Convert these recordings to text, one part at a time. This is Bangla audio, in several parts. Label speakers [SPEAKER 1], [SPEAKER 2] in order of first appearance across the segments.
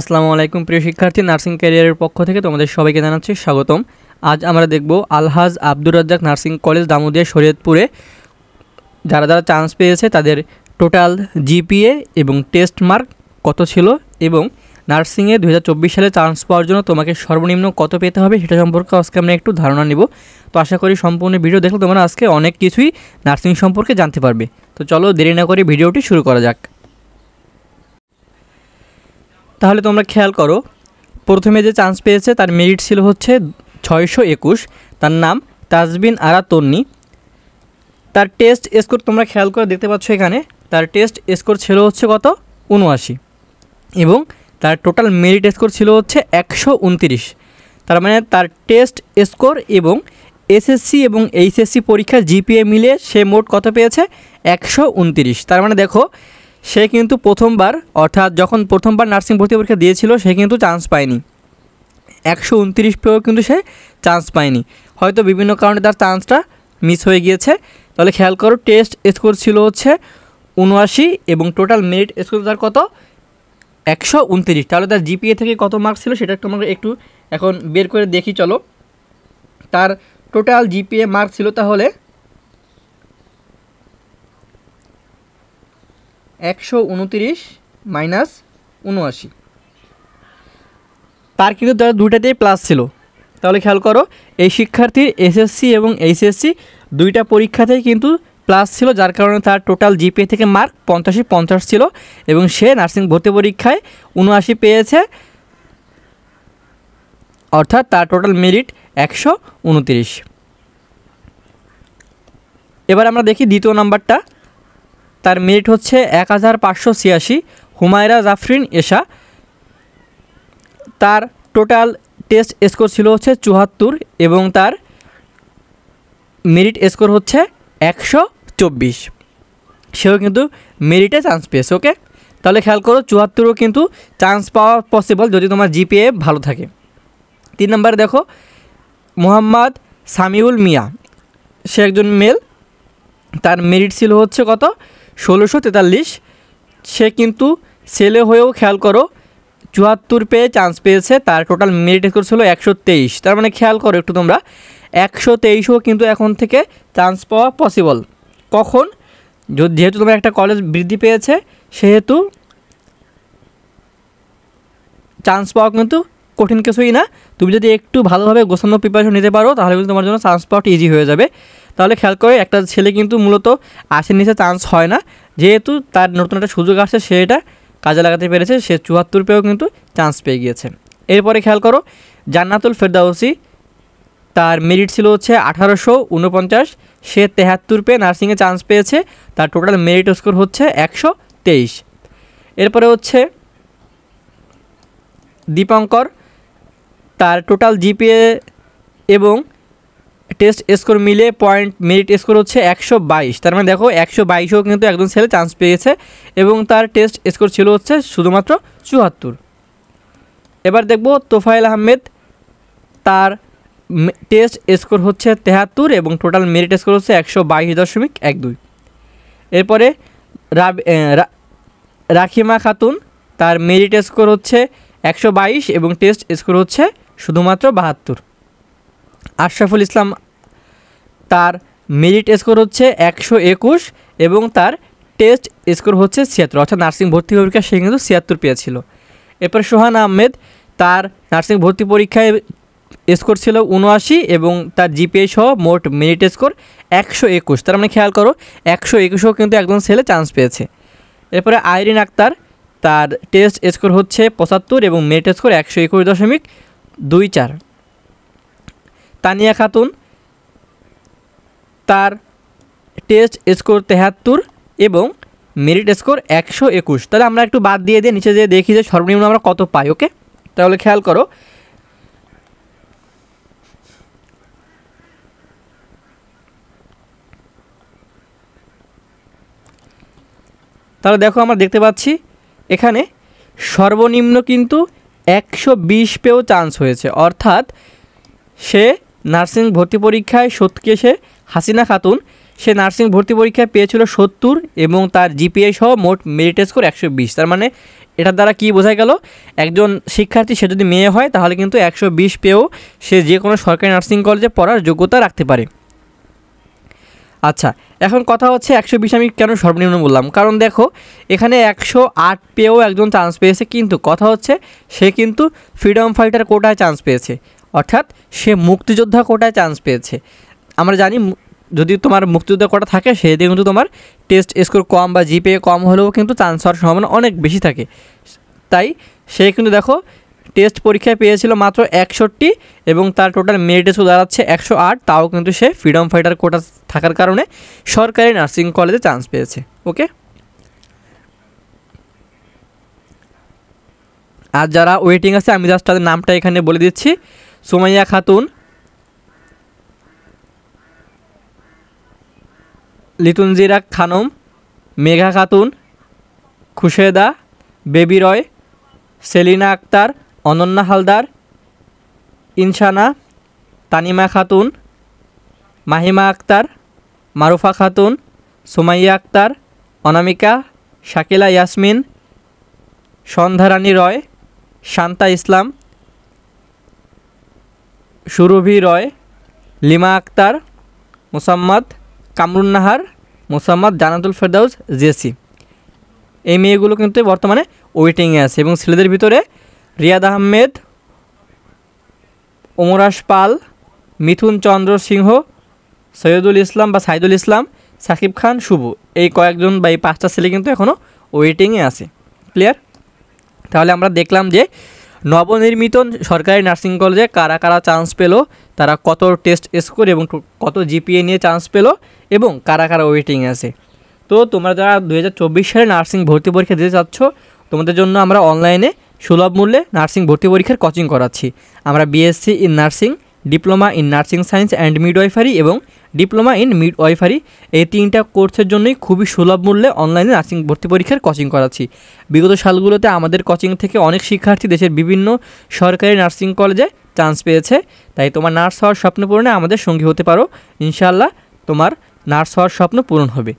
[SPEAKER 1] আসসালামু আলাইকুম প্রিয় শিক্ষার্থী নার্সিং ক্যারিয়ারের পক্ষ থেকে তোমাদের সবাইকে জানাচ্ছি স্বাগতম আজ আমরা দেখব আলহাজ আব্দুর রাজ্জাক নার্সিং কলেজ দামুদিয়া শরীয়তপুরে যারা যারা চান্স পেয়েছে তাদের টোটাল জিপিএ এবং টেস্ট মার্ক কত ছিল এবং নার্সিংয়ে দু সালে চান্স পাওয়ার জন্য তোমাকে সর্বনিম্ন কত পেতে হবে সেটা সম্পর্কে আজকে আমরা একটু ধারণা নিব তো আশা করি সম্পূর্ণ ভিডিও দেখলে তোমরা আজকে অনেক কিছুই নার্সিং সম্পর্কে জানতে পারবে তো চলো দেরি না করে ভিডিওটি শুরু করা যাক তাহলে তোমরা খেয়াল করো প্রথমে যে চান্স পেয়েছে তার মেরিট ছিল হচ্ছে ছয়শো একুশ তার নাম তাজবিন আরা তন্নি তার টেস্ট স্কোর তোমরা খেয়াল করে দেখতে পাচ্ছ এখানে তার টেস্ট স্কোর ছিল হচ্ছে কত উনআশি এবং তার টোটাল মেরিট স্কোর ছিল হচ্ছে একশো উনতিরিশ তার মানে তার টেস্ট স্কোর এবং এসএসসি এবং এইচএসসি পরীক্ষা জিপিএ মিলে সে মোট কত পেয়েছে একশো উনতিরিশ তার মানে দেখো সে কিন্তু প্রথমবার অর্থাৎ যখন প্রথমবার নার্সিং ভর্তি পরীক্ষা দিয়েছিল সে কিন্তু চান্স পায়নি একশো উনত্রিশ পেয়েও কিন্তু সে চান্স পায়নি হয়তো বিভিন্ন কারণে তার চান্সটা মিস হয়ে গিয়েছে তাহলে খেয়াল করো টেস্ট স্কোর ছিল হচ্ছে উনআশি এবং টোটাল মেরিট স্কোর তার কত একশো উনত্রিশ তাহলে তার জিপিএ থেকে কত মার্কস ছিল সেটা একটু আমরা একটু এখন বের করে দেখি চলো তার টোটাল জিপিএ মার্ক ছিল তাহলে একশো মাইনাস উনআশি তার কিন্তু তার দুইটাতেই প্লাস ছিল তাহলে খেয়াল করো এই শিক্ষার্থীর এসএসসি এবং এইচএসসি দুইটা পরীক্ষাতেই কিন্তু প্লাস ছিল যার কারণে তার টোটাল জিপিএ থেকে মার্ক পঞ্চাশি পঞ্চাশ ছিল এবং সে নার্সিং ভর্তি পরীক্ষায় উনআশি পেয়েছে অর্থাৎ তার টোটাল মেরিট একশো উনতিরিশ এবার আমরা দেখি দ্বিতীয় নাম্বারটা তার মেরিট হচ্ছে এক হাজার পাঁচশো ছিয়াশি হুমায়রা জাফরিন এশা তার টোটাল টেস্ট স্কোর ছিল হচ্ছে চুহাত্তর এবং তার মেরিট স্কোর হচ্ছে একশো চব্বিশ সেও কিন্তু মেরিটে চান্স পেয়েছে ওকে তাহলে খেয়াল করো চুহাত্তরও কিন্তু চান্স পাওয়া পসিবল যদি তোমার জিপিএ ভালো থাকে তিন নম্বরে দেখো মোহাম্মদ সামিউল মিয়া সে একজন মেল তার মেরিট ছিল হচ্ছে কত ষোলোশো তেতাল্লিশ সে কিন্তু ছেলে হয়েও খেয়াল করো চুয়াত্তর পেয়ে চান্স পেয়েছে তার টোটাল মেরিট স্কোর ছিল একশো তেইশ তার মানে খেয়াল করো একটু তোমরা একশো তেইশও কিন্তু এখন থেকে চান্স পাওয়া পসিবল কখন যেহেতু তোমার একটা কলেজ বৃদ্ধি পেয়েছে সেহেতু চান্স পাওয়া কিন্তু কঠিন কিছুই না তুমি যদি একটু ভালোভাবে গোছানো প্রিপারেশন নিতে পারো তাহলে কিন্তু তোমার জন্য চান্স পাওয়াটা ইজি হয়ে যাবে তাহলে খেয়াল করে একটা ছেলে কিন্তু মূলত আশির নিচে চান্স হয় না যেহেতু তার নতুন একটা সুযোগ আসছে সে এটা কাজে লাগাতে পেরেছে সে চুয়াত্তর পেয়েও কিন্তু চান্স পেয়ে গিয়েছে এরপরে খেয়াল করো জান্নাতুল ফেরদাউসি তার মেরিট ছিল হচ্ছে আঠারোশো উনপঞ্চাশ সে তেহাত্তর পেয়ে নার্সিংয়ে চান্স পেয়েছে তার টোটাল মেরিট স্কোর হচ্ছে একশো তেইশ এরপরে হচ্ছে দীপঙ্কর তার টোটাল জিপিএ এবং টেস্ট স্কোর মিলে পয়েন্ট মেরিট স্কোর হচ্ছে একশো বাইশ তার মানে দেখো একশো বাইশেও কিন্তু একজন ছেলে চান্স পেয়েছে এবং তার টেস্ট স্কোর ছিল হচ্ছে শুধুমাত্র চুয়াত্তর এবার দেখব তোফায়েল আহমেদ তার টেস্ট স্কোর হচ্ছে তেহাত্তর এবং টোটাল মেরিট স্কোর হচ্ছে একশো বাইশ দশমিক এক দুই এরপরে রাখিমা খাতুন তার মেরিট স্কোর হচ্ছে একশো বাইশ এবং টেস্ট স্কোর হচ্ছে শুধুমাত্র বাহাত্তর আশরাফুল ইসলাম তার মেরিট স্কোর হচ্ছে একশো একুশ এবং তার টেস্ট স্কোর হচ্ছে ছিয়াত্তর অর্থাৎ নার্সিং ভর্তি পরীক্ষা সে কিন্তু ছিয়াত্তর পেয়েছিল এরপর সোহান আহমেদ তার নার্সিং ভর্তি পরীক্ষায় স্কোর ছিল উনআশি এবং তার জিপিএ সহ মোট মেরিট স্কোর একশো একুশ তার মানে খেয়াল করো একশো একুশেও কিন্তু একজন ছেলে চান্স পেয়েছে এরপরে আইরিন আক্তার তার টেস্ট স্কোর হচ্ছে পঁচাত্তর এবং মেরিট স্কোর একশো একুশ দশমিক দুই চার তানিয়া খাতুন তার টেস্ট স্কোর তেহাত্তর এবং মেরিট স্কোর একশো একুশ তাহলে আমরা একটু বাদ দিয়ে দিয়ে নিচে যেয়ে দেখি যে সর্বনিম্ন আমরা কত পাই ওকে তাহলে খেয়াল করো তাহলে দেখো আমরা দেখতে পাচ্ছি এখানে সর্বনিম্ন কিন্তু একশো বিশ পেও চান্স হয়েছে অর্থাৎ সে নার্সিং ভর্তি পরীক্ষায় সত্যকে সে হাসিনা খাতুন সে নার্সিং ভর্তি পরীক্ষায় পেয়েছিল সত্তর এবং তার জিপিএ সহ মোট মেরিট স্কোর একশো বিশ তার মানে এটার দ্বারা কি বোঝা গেল একজন শিক্ষার্থী সে যদি মেয়ে হয় তাহলে কিন্তু একশো বিশ পেয়েও সে যে কোনো সরকারি নার্সিং কলেজে পড়ার যোগ্যতা রাখতে পারে আচ্ছা এখন কথা হচ্ছে একশো বিশ আমি কেন সর্বনিম্ন বললাম কারণ দেখো এখানে একশো আট পেয়েও একজন চান্স পেয়েছে কিন্তু কথা হচ্ছে সে কিন্তু ফ্রিডম ফাইটার কোটায় চান্স পেয়েছে অর্থাৎ সে মুক্তিযোদ্ধা কোটায় চান্স পেয়েছে আমরা জানি যদি তোমার মুক্তিযোদ্ধা কোটা থাকে সেদিকে কিন্তু তোমার টেস্ট স্কোর কম বা জিপে কম হলেও কিন্তু চান্স হওয়ার সম্ভাবনা অনেক বেশি থাকে তাই সে কিন্তু দেখো টেস্ট পরীক্ষায় পেয়েছিল মাত্র একষট্টি এবং তার টোটাল মেরিট স্কোর দাঁড়াচ্ছে একশো আট তাও কিন্তু সে ফ্রিডম ফাইটার কোটা থাকার কারণে সরকারি নার্সিং কলেজে চান্স পেয়েছে ওকে আর যারা ওয়েটিং আছে আমি জাস্ট তাদের নামটা এখানে বলে দিচ্ছি সুমাইয়া খাতুন লিতুনজিরা খানম মেঘা খাতুন খুশেদা বেবি রয় সেলিনা আক্তার অনন্যা হালদার ইনসানা তানিমা খাতুন মাহিমা আক্তার মারুফা খাতুন সুমাইয়া আক্তার অনামিকা শাকিলা ইয়াসমিন সন্ধ্যারানী রয় শান্তা ইসলাম সুরভি রয় লিমা আক্তার মোসাম্মদ কামরুন্নাহার নাহার মোসাম্মদ জানাতুল ফেরদাউস জেসি এই মেয়েগুলো কিন্তু বর্তমানে ওয়েটিংয়ে আছে এবং ছেলেদের ভিতরে রিয়াদ আহমেদ ওমরাস পাল মিথুন চন্দ্র সিংহ সৈয়দুল ইসলাম বা সাইদুল ইসলাম সাকিব খান শুভ এই কয়েকজন বা এই পাঁচটা ছেলে কিন্তু এখনও ওয়েটিংয়ে আছে ক্লিয়ার তাহলে আমরা দেখলাম যে নবনির্মিত সরকারি নার্সিং কলেজে কারা কারা চান্স পেলো তারা কত টেস্ট স্কোর এবং কত জিপিএ নিয়ে চান্স পেলো এবং কারা কারা ওয়েটিং আছে তো তোমরা যারা দু সালে নার্সিং ভর্তি পরীক্ষা দিতে চাচ্ছ তোমাদের জন্য আমরা অনলাইনে সুলভ মূল্যে নার্সিং ভর্তি পরীক্ষার কোচিং করাচ্ছি আমরা BSc in nursing diploma in nursing science and midwifery এবং ডিপ্লোমা ইন মিড ওয়াইফারি এই তিনটা কোর্সের জন্যই খুবই সুলভ মূল্যে অনলাইনে নার্সিং ভর্তি পরীক্ষার কোচিং করাচ্ছি বিগত সালগুলোতে আমাদের কোচিং থেকে অনেক শিক্ষার্থী দেশের বিভিন্ন সরকারি নার্সিং কলেজে চান্স পেয়েছে তাই তোমার নার্স হওয়ার স্বপ্ন পূরণে আমাদের সঙ্গী হতে পারো ইনশাল্লাহ তোমার নার্স হওয়ার স্বপ্ন পূরণ হবে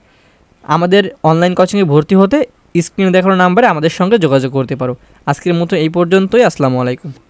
[SPEAKER 1] আমাদের অনলাইন কোচিংয়ে ভর্তি হতে স্ক্রিনে দেখানো নাম্বারে আমাদের সঙ্গে যোগাযোগ করতে পারো আজকের মতো এই পর্যন্তই আসসালামু আলাইকুম